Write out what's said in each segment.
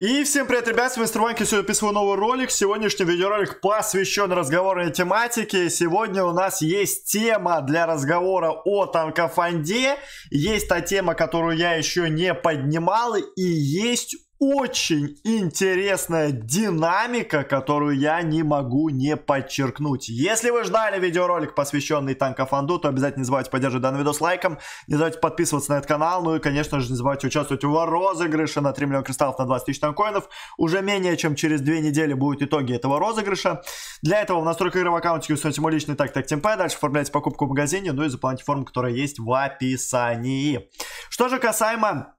И всем привет, ребят, с вами Строманки, сегодня записываю новый ролик. Сегодняшний видеоролик посвящен разговорной тематике. Сегодня у нас есть тема для разговора о танкофанде. Есть та тема, которую я еще не поднимал. И есть очень интересная динамика, которую я не могу не подчеркнуть. Если вы ждали видеоролик, посвященный танкофанду, то обязательно не забывайте поддерживать данный видос лайком, не забывайте подписываться на этот канал, ну и, конечно же, не забывайте участвовать в розыгрыше на 3 миллиона кристаллов на 20 тысяч танкоинов. Уже менее чем через 2 недели будут итоги этого розыгрыша. Для этого в настройках игры в аккаунте установите мой личный так так темпе, дальше оформляйте покупку в магазине, ну и заполните форму, которая есть в описании. Что же касаемо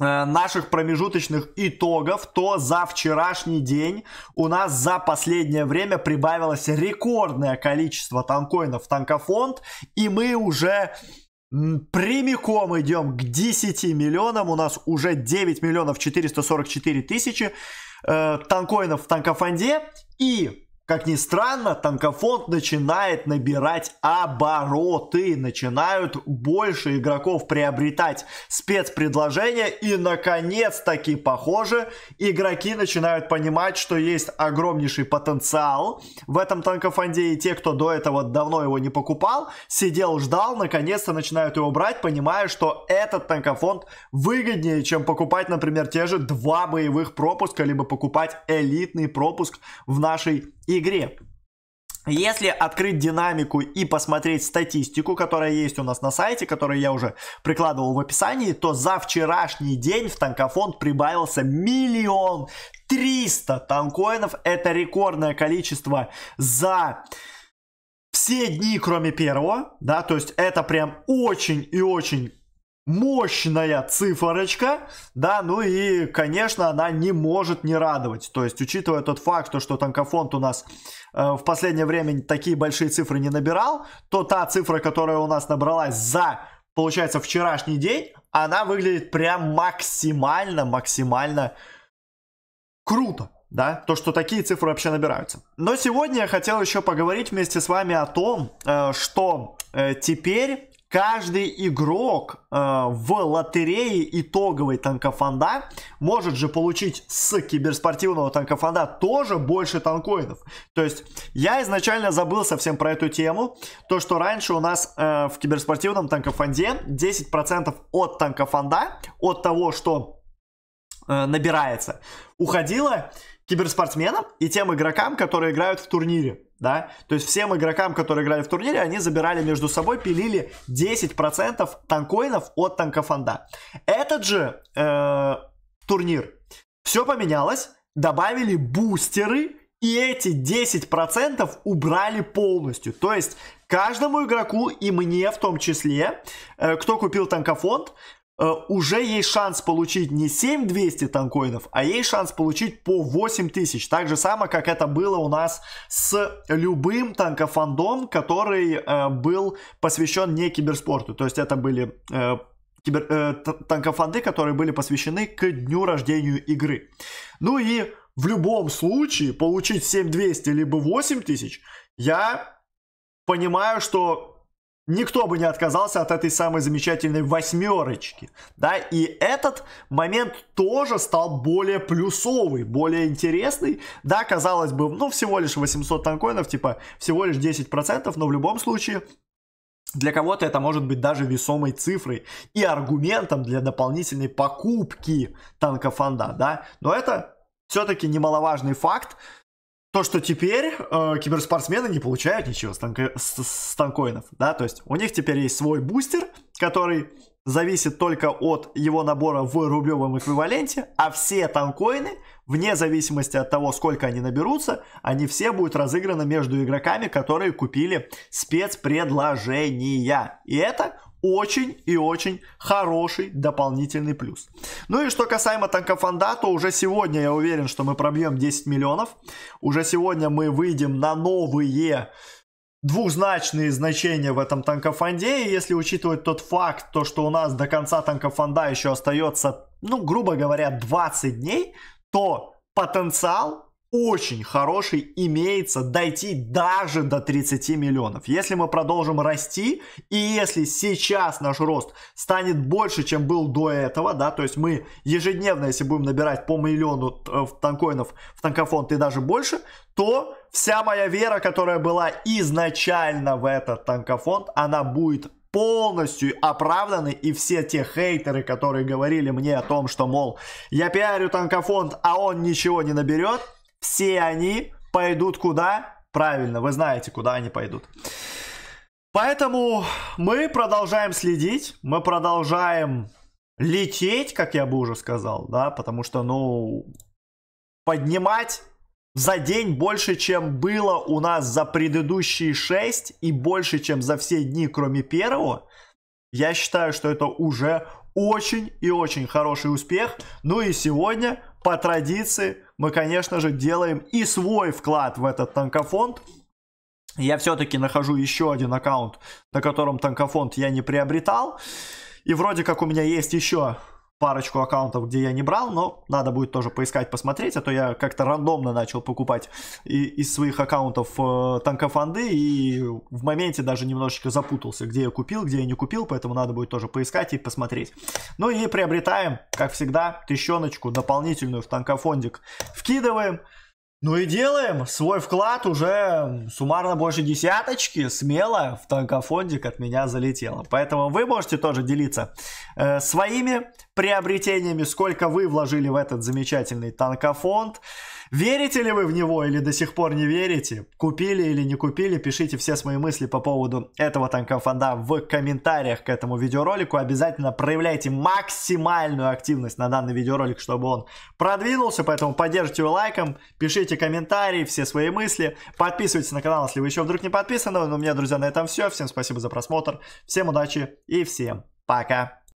Э, наших промежуточных итогов, то за вчерашний день у нас за последнее время прибавилось рекордное количество танкоинов в танкофонд, и мы уже прямиком идем к 10 миллионам, у нас уже 9 миллионов 444 тысячи э, танкоинов в танкофонде, и как ни странно, танкофонд начинает набирать обороты, начинают больше игроков приобретать спецпредложения и, наконец-таки, похоже, игроки начинают понимать, что есть огромнейший потенциал в этом танкофонде, и те, кто до этого давно его не покупал, сидел, ждал, наконец-то начинают его брать, понимая, что этот танкофонд выгоднее, чем покупать, например, те же два боевых пропуска, либо покупать элитный пропуск в нашей игре. Если открыть динамику и посмотреть статистику, которая есть у нас на сайте, которую я уже прикладывал в описании, то за вчерашний день в танкофонд прибавился миллион триста танкоинов. Это рекордное количество за все дни, кроме первого, да, то есть это прям очень и очень мощная цифорочка, да, ну и, конечно, она не может не радовать. То есть, учитывая тот факт, что танкофонд у нас э, в последнее время такие большие цифры не набирал, то та цифра, которая у нас набралась за, получается, вчерашний день, она выглядит прям максимально, максимально круто. Да, то, что такие цифры вообще набираются. Но сегодня я хотел еще поговорить вместе с вами о том, э, что э, теперь каждый игрок э, в лотерее итоговой танкофонда может же получить с киберспортивного танкофонда тоже больше танкоинов. То есть я изначально забыл совсем про эту тему, то что раньше у нас э, в киберспортивном танкофонде 10% от танкофонда, от того, что э, набирается, уходило киберспортсменам и тем игрокам, которые играют в турнире да, то есть всем игрокам, которые играли в турнире, они забирали между собой, пилили 10% танкоинов от танкофонда. Этот же э, турнир, все поменялось, добавили бустеры, и эти 10% убрали полностью. То есть каждому игроку и мне в том числе, э, кто купил танкофонд, Э, уже есть шанс получить не 7200 танкоинов, а есть шанс получить по 8000. Так же самое, как это было у нас с любым танкофандом, который э, был посвящен не киберспорту. То есть это были э, кибер, э, танкофанды, которые были посвящены к дню рождения игры. Ну и в любом случае получить 7200 либо 8000 я понимаю, что никто бы не отказался от этой самой замечательной восьмерочки, да, и этот момент тоже стал более плюсовый, более интересный, да, казалось бы, ну, всего лишь 800 танкоинов, типа, всего лишь 10%, но в любом случае, для кого-то это может быть даже весомой цифрой и аргументом для дополнительной покупки танкофонда, да, но это все-таки немаловажный факт, то, что теперь э, киберспортсмены не получают ничего с, танко... с, с танкоинов, да, то есть у них теперь есть свой бустер, который зависит только от его набора в рублевом эквиваленте, а все танкоины, вне зависимости от того, сколько они наберутся, они все будут разыграны между игроками, которые купили спецпредложения. И это очень и очень хороший дополнительный плюс. Ну и что касаемо Танкофанда, то уже сегодня я уверен, что мы пробьем 10 миллионов. Уже сегодня мы выйдем на новые двухзначные значения в этом танкофанде. И если учитывать тот факт, то что у нас до конца танкофанда еще остается, ну, грубо говоря, 20 дней, то потенциал очень хороший имеется дойти даже до 30 миллионов. Если мы продолжим расти, и если сейчас наш рост станет больше, чем был до этого, да, то есть мы ежедневно, если будем набирать по миллиону э, танкоинов в танкофонд и даже больше, то вся моя вера, которая была изначально в этот танкофонд, она будет полностью оправданы и все те хейтеры, которые говорили мне о том, что, мол, я пиарю танкофонд, а он ничего не наберет, все они пойдут куда? Правильно, вы знаете, куда они пойдут. Поэтому мы продолжаем следить, мы продолжаем лететь, как я бы уже сказал, да, потому что, ну, поднимать за день больше, чем было у нас за предыдущие шесть и больше, чем за все дни, кроме первого, я считаю, что это уже очень и очень хороший успех. Ну и сегодня, по традиции, мы, конечно же, делаем и свой вклад в этот танкофонд. Я все-таки нахожу еще один аккаунт, на котором танкофонд я не приобретал. И вроде как у меня есть еще парочку аккаунтов, где я не брал, но надо будет тоже поискать, посмотреть, а то я как-то рандомно начал покупать и, из своих аккаунтов э, танкофанды и в моменте даже немножечко запутался, где я купил, где я не купил, поэтому надо будет тоже поискать и посмотреть. Ну и приобретаем, как всегда, тыщеночку дополнительную в танкофондик вкидываем. Ну и делаем свой вклад уже суммарно больше десяточки, смело в танкофондик от меня залетело. Поэтому вы можете тоже делиться э, своими приобретениями, сколько вы вложили в этот замечательный танкофонд. Верите ли вы в него или до сих пор не верите? Купили или не купили? Пишите все свои мысли по поводу этого танка фонда в комментариях к этому видеоролику. Обязательно проявляйте максимальную активность на данный видеоролик, чтобы он продвинулся. Поэтому поддержите его лайком, пишите комментарии, все свои мысли. Подписывайтесь на канал, если вы еще вдруг не подписаны. Но ну, у меня, друзья, на этом все. Всем спасибо за просмотр. Всем удачи и всем пока.